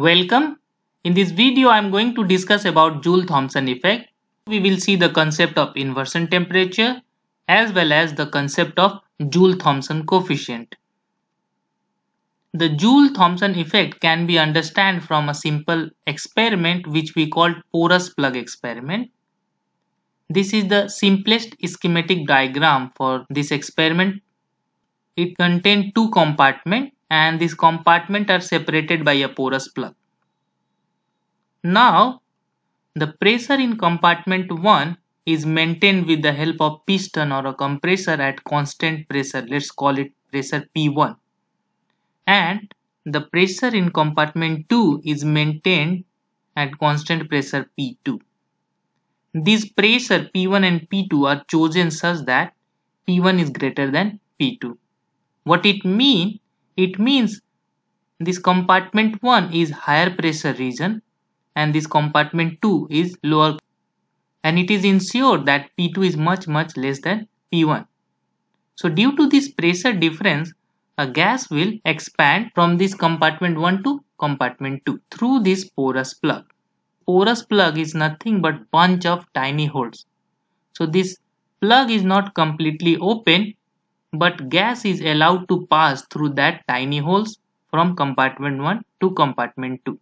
Welcome. In this video, I am going to discuss about Joule-Thomson effect. We will see the concept of inversion temperature as well as the concept of Joule-Thomson coefficient. The Joule-Thomson effect can be understood from a simple experiment which we call porous plug experiment. This is the simplest schematic diagram for this experiment. It contains two compartments and these compartments are separated by a porous plug. Now, the pressure in compartment 1 is maintained with the help of piston or a compressor at constant pressure. Let's call it pressure P1. And the pressure in compartment 2 is maintained at constant pressure P2. These pressure P1 and P2 are chosen such that P1 is greater than P2. What it means it means this compartment 1 is higher pressure region and this compartment 2 is lower and it is ensured that P2 is much much less than P1. So due to this pressure difference a gas will expand from this compartment 1 to compartment 2 through this porous plug. Porous plug is nothing but bunch of tiny holes. So this plug is not completely open but gas is allowed to pass through that tiny holes from compartment 1 to compartment 2.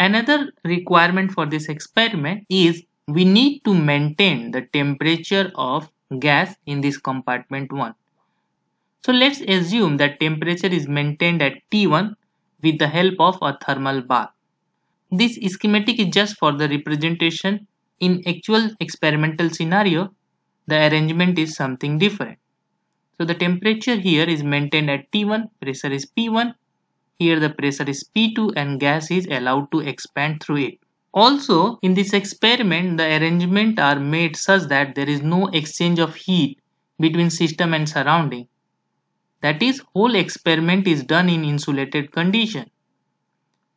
Another requirement for this experiment is we need to maintain the temperature of gas in this compartment 1. So let's assume that temperature is maintained at T1 with the help of a thermal bar. This schematic is just for the representation. In actual experimental scenario, the arrangement is something different. So the temperature here is maintained at T1, pressure is P1. Here the pressure is P2 and gas is allowed to expand through it. Also, in this experiment, the arrangement are made such that there is no exchange of heat between system and surrounding. That is, whole experiment is done in insulated condition.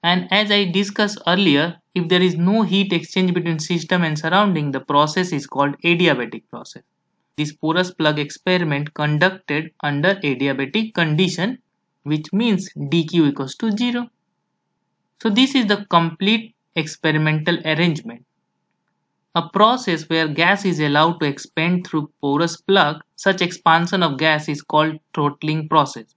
And as I discussed earlier, if there is no heat exchange between system and surrounding, the process is called adiabatic process this porous plug experiment conducted under adiabatic condition which means dq equals to 0. So this is the complete experimental arrangement. A process where gas is allowed to expand through porous plug, such expansion of gas is called throttling process.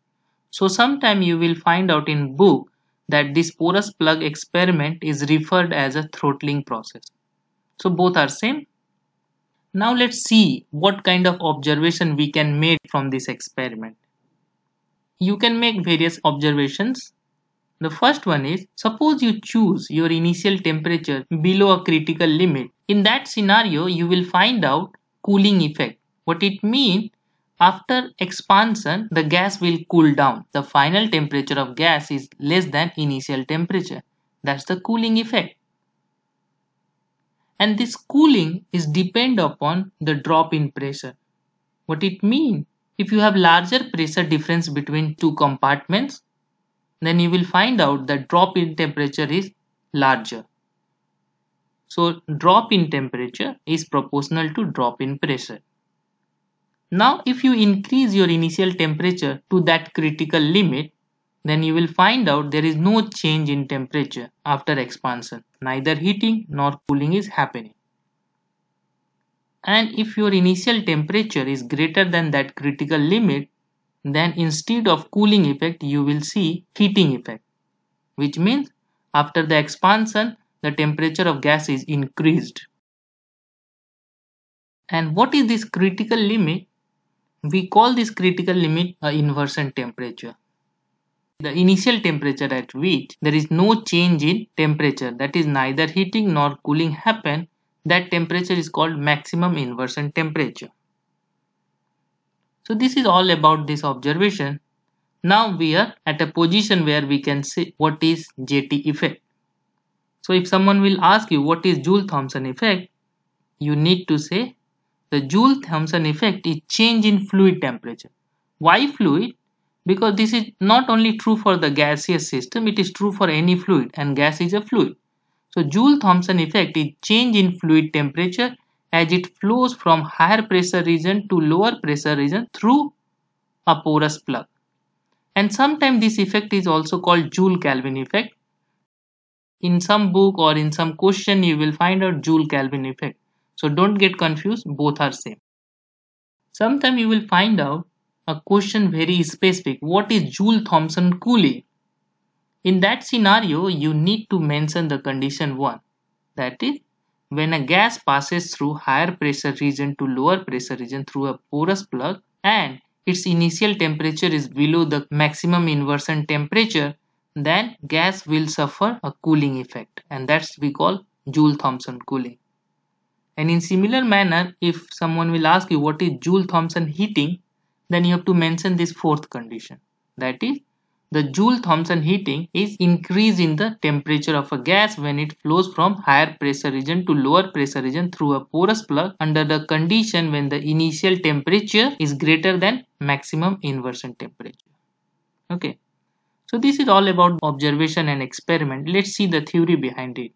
So sometime you will find out in book that this porous plug experiment is referred as a throttling process. So both are same now let's see what kind of observation we can make from this experiment. You can make various observations. The first one is, suppose you choose your initial temperature below a critical limit. In that scenario, you will find out cooling effect. What it means, after expansion, the gas will cool down. The final temperature of gas is less than initial temperature. That's the cooling effect and this cooling is depend upon the drop in pressure. What it mean? If you have larger pressure difference between two compartments, then you will find out that drop in temperature is larger. So drop in temperature is proportional to drop in pressure. Now if you increase your initial temperature to that critical limit, then you will find out there is no change in temperature after expansion. Neither heating nor cooling is happening. And if your initial temperature is greater than that critical limit, then instead of cooling effect, you will see heating effect, which means after the expansion, the temperature of gas is increased. And what is this critical limit? We call this critical limit a inversion temperature the initial temperature at which there is no change in temperature that is neither heating nor cooling happen that temperature is called maximum inversion temperature. So this is all about this observation. Now we are at a position where we can see what is JT effect. So if someone will ask you what is Joule-Thomson effect, you need to say the Joule-Thomson effect is change in fluid temperature. Why fluid? because this is not only true for the gaseous system it is true for any fluid and gas is a fluid so Joule-Thomson effect is change in fluid temperature as it flows from higher pressure region to lower pressure region through a porous plug and sometimes this effect is also called Joule-Calvin effect in some book or in some question you will find out Joule-Calvin effect so don't get confused both are same sometime you will find out a question very specific what is Joule Thomson cooling? In that scenario, you need to mention the condition 1 that is when a gas passes through higher pressure region to lower pressure region through a porous plug and its initial temperature is below the maximum inversion temperature then gas will suffer a cooling effect and that's we call Joule-Thomson cooling. And in similar manner if someone will ask you what is Joule-Thomson heating then you have to mention this fourth condition that is the Joule Thomson heating is increase in the temperature of a gas when it flows from higher pressure region to lower pressure region through a porous plug under the condition when the initial temperature is greater than maximum inversion temperature. Okay. So this is all about observation and experiment. Let's see the theory behind it.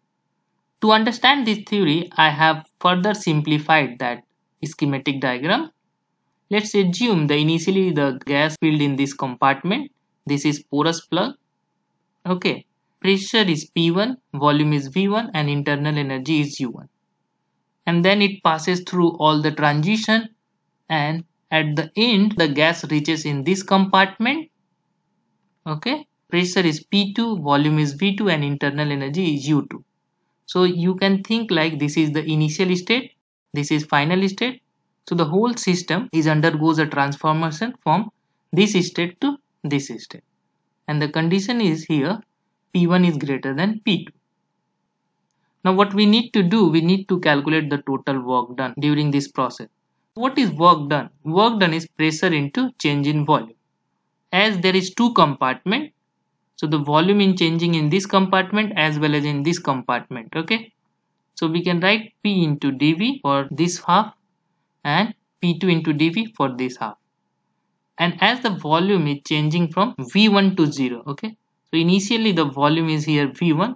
To understand this theory, I have further simplified that schematic diagram Let's assume the initially the gas filled in this compartment. This is porous plug. Okay. Pressure is P1, volume is V1 and internal energy is U1. And then it passes through all the transition and at the end the gas reaches in this compartment. Okay. Pressure is P2, volume is V2 and internal energy is U2. So you can think like this is the initial state, this is final state so the whole system is undergoes a transformation from this state to this state. And the condition is here P1 is greater than P2. Now what we need to do, we need to calculate the total work done during this process. What is work done? Work done is pressure into change in volume. As there is two compartment, so the volume is changing in this compartment as well as in this compartment, okay? So we can write P into dV for this half and P2 into dV for this half. And as the volume is changing from V1 to 0, okay. So initially the volume is here V1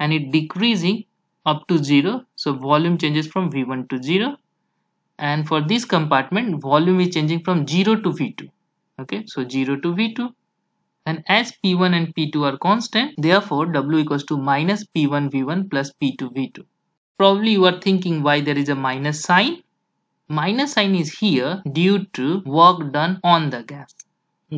and it decreasing up to 0. So volume changes from V1 to 0. And for this compartment, volume is changing from 0 to V2. Okay, so 0 to V2 and as p1 and p2 are constant therefore w equals to minus p1 v1 plus p2 v2 probably you are thinking why there is a minus sign Minus sign is here due to work done on the gas.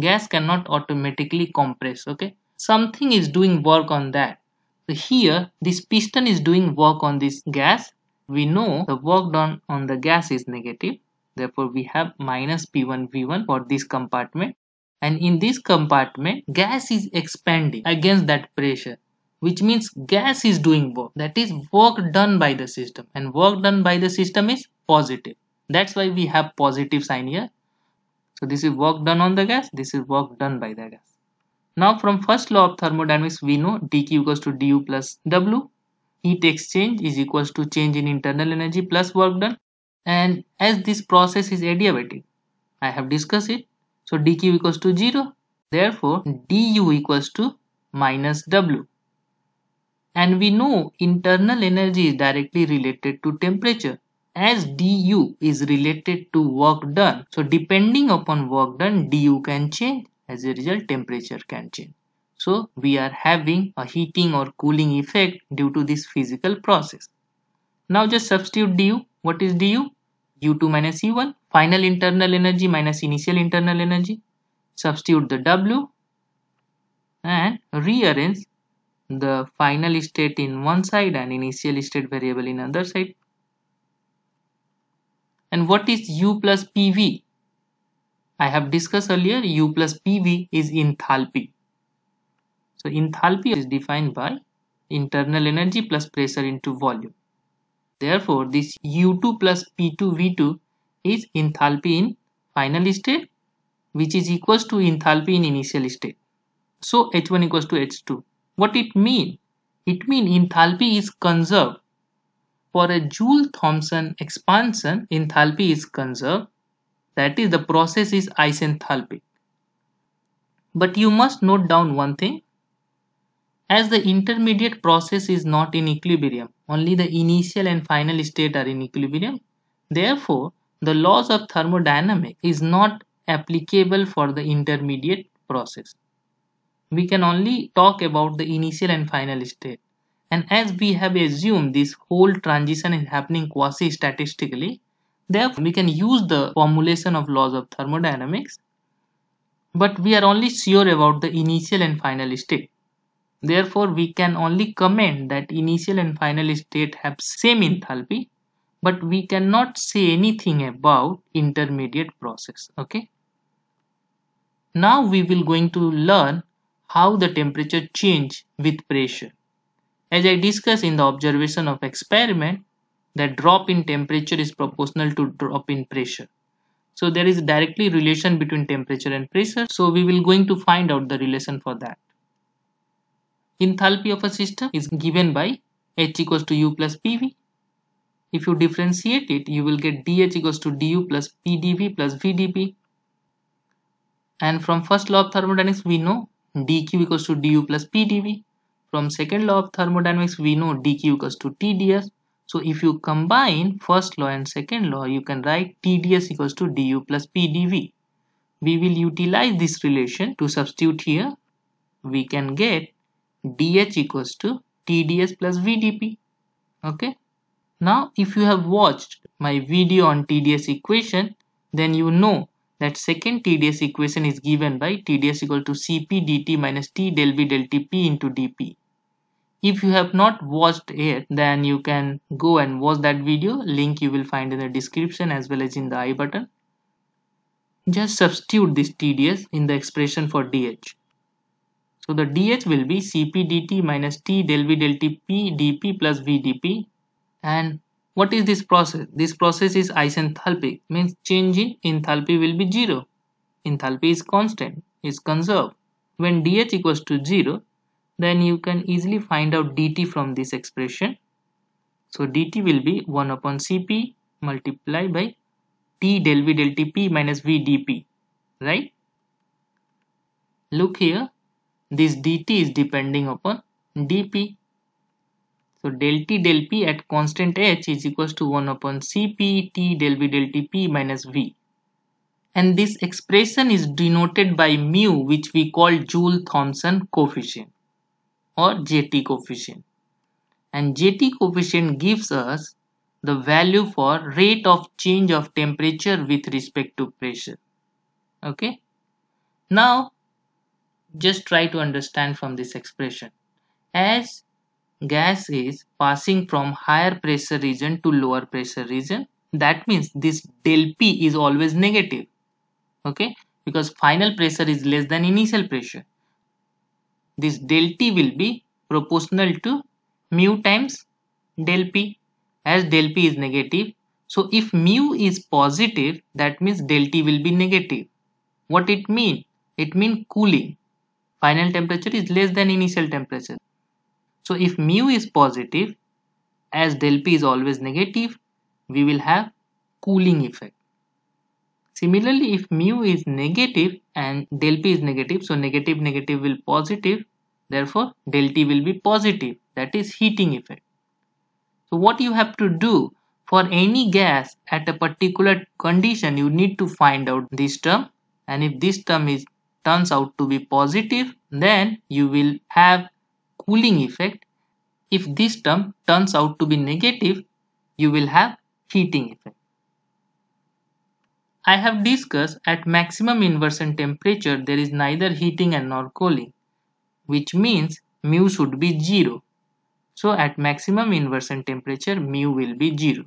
Gas cannot automatically compress, okay? Something is doing work on that. So here, this piston is doing work on this gas. We know the work done on the gas is negative. Therefore, we have minus P1 V1 for this compartment. And in this compartment, gas is expanding against that pressure which means gas is doing work that is work done by the system and work done by the system is positive that's why we have positive sign here so this is work done on the gas this is work done by the gas now from first law of thermodynamics we know dq equals to du plus w heat exchange is equals to change in internal energy plus work done and as this process is adiabatic i have discussed it so dq equals to 0 therefore du equals to minus w and we know internal energy is directly related to temperature as du is related to work done. So depending upon work done, du can change. As a result, temperature can change. So we are having a heating or cooling effect due to this physical process. Now just substitute du. What is du? U2 minus E1, final internal energy minus initial internal energy. Substitute the W and rearrange the final state in one side and initial state variable in other side and what is U plus PV? I have discussed earlier U plus PV is enthalpy. So enthalpy is defined by internal energy plus pressure into volume. Therefore, this U2 plus P2V2 is enthalpy in final state which is equals to enthalpy in initial state. So H1 equals to H2. What it mean? It mean enthalpy is conserved for a Joule-Thomson expansion enthalpy is conserved that is the process is isenthalpic. But you must note down one thing as the intermediate process is not in equilibrium only the initial and final state are in equilibrium therefore the laws of thermodynamics is not applicable for the intermediate process. We can only talk about the initial and final state. And as we have assumed this whole transition is happening quasi-statistically, therefore we can use the formulation of laws of thermodynamics, but we are only sure about the initial and final state. Therefore, we can only comment that initial and final state have same enthalpy, but we cannot say anything about intermediate process, okay? Now we will going to learn how the temperature change with pressure. As I discussed in the observation of experiment, the drop in temperature is proportional to drop in pressure. So there is directly relation between temperature and pressure. So we will going to find out the relation for that. Enthalpy of a system is given by H equals to U plus PV. If you differentiate it, you will get dH equals to dU plus PdV plus VdP. And from first law of thermodynamics, we know dQ equals to dU plus PdV from second law of thermodynamics we know dq equals to tds so if you combine first law and second law you can write tds equals to du plus pdv we will utilize this relation to substitute here we can get dh equals to tds plus vdp okay now if you have watched my video on tds equation then you know that second TDS equation is given by TDS equal to Cp dt minus T del V del Tp into dP. If you have not watched it, then you can go and watch that video. Link you will find in the description as well as in the i button. Just substitute this TDS in the expression for DH. So the DH will be Cp dT minus T del V del T P dP plus VDP. And what is this process? This process is isenthalpic, means change in enthalpy will be zero. Enthalpy is constant, is conserved. When DH equals to zero, then you can easily find out dt from this expression. So dt will be 1 upon Cp multiplied by T del V del Tp minus V dP, right? Look here, this dt is depending upon dp. So del T del P at constant h is equals to 1 upon Cp T del V del Tp minus V. And this expression is denoted by mu which we call Joule-Thomson coefficient or JT coefficient. And JT coefficient gives us the value for rate of change of temperature with respect to pressure. Okay. Now, just try to understand from this expression. As gas is passing from higher pressure region to lower pressure region, that means this del P is always negative. Okay. Because final pressure is less than initial pressure this del t will be proportional to mu times del p as del p is negative. So if mu is positive that means del t will be negative. What it mean? It mean cooling. Final temperature is less than initial temperature. So if mu is positive as del p is always negative we will have cooling effect. Similarly, if mu is negative and del p is negative, so negative negative will positive, therefore del t will be positive, that is heating effect. So what you have to do for any gas at a particular condition, you need to find out this term and if this term is turns out to be positive, then you will have cooling effect. If this term turns out to be negative, you will have heating effect. I have discussed at maximum inversion temperature there is neither heating and nor cooling which means mu should be 0. So at maximum inversion temperature mu will be 0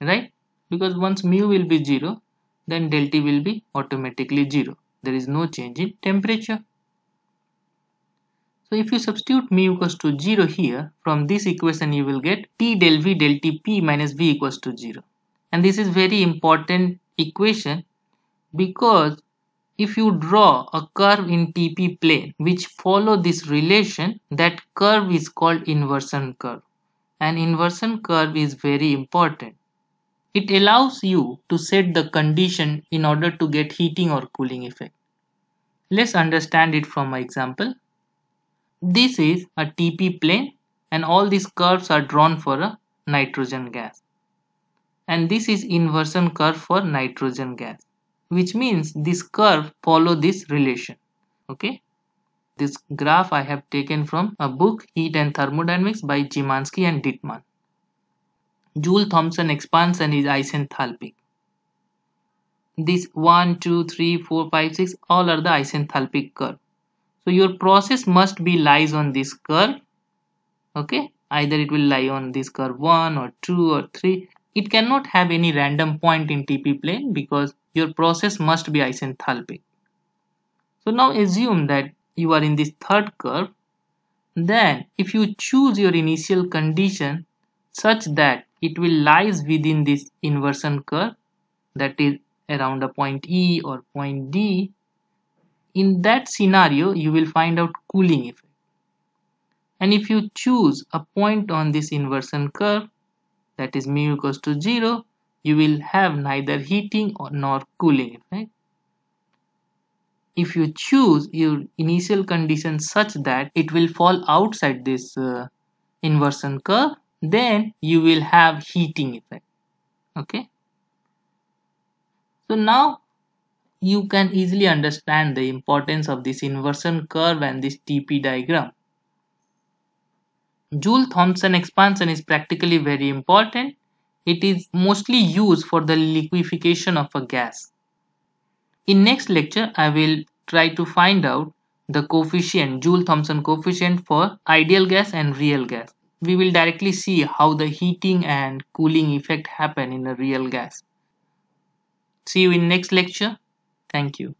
right because once mu will be 0 then delta will be automatically 0 there is no change in temperature. So if you substitute mu equals to 0 here from this equation you will get T del V del T P minus V equals to 0 and this is very important equation because if you draw a curve in TP plane which follow this relation that curve is called inversion curve and inversion curve is very important. It allows you to set the condition in order to get heating or cooling effect. Let's understand it from my example. This is a TP plane and all these curves are drawn for a nitrogen gas and this is inversion curve for nitrogen gas which means this curve follow this relation okay this graph I have taken from a book Heat and Thermodynamics by Jimansky and Dittmann. Joule-Thomson and is isenthalpic. This 1, 2, 3, 4, 5, 6 all are the isenthalpic curve. So your process must be lies on this curve. Okay, either it will lie on this curve 1 or 2 or 3 it cannot have any random point in TP plane because your process must be isenthalpic. So now assume that you are in this third curve. Then if you choose your initial condition such that it will lies within this inversion curve that is around a point E or point D, in that scenario you will find out cooling effect. And if you choose a point on this inversion curve that is mu equals to 0 you will have neither heating or, nor cooling right If you choose your initial condition such that it will fall outside this uh, inversion curve then you will have heating effect okay so now you can easily understand the importance of this inversion curve and this TP diagram Joule-Thomson expansion is practically very important. It is mostly used for the liquefaction of a gas. In next lecture, I will try to find out the coefficient, Joule-Thomson coefficient for ideal gas and real gas. We will directly see how the heating and cooling effect happen in a real gas. See you in next lecture. Thank you.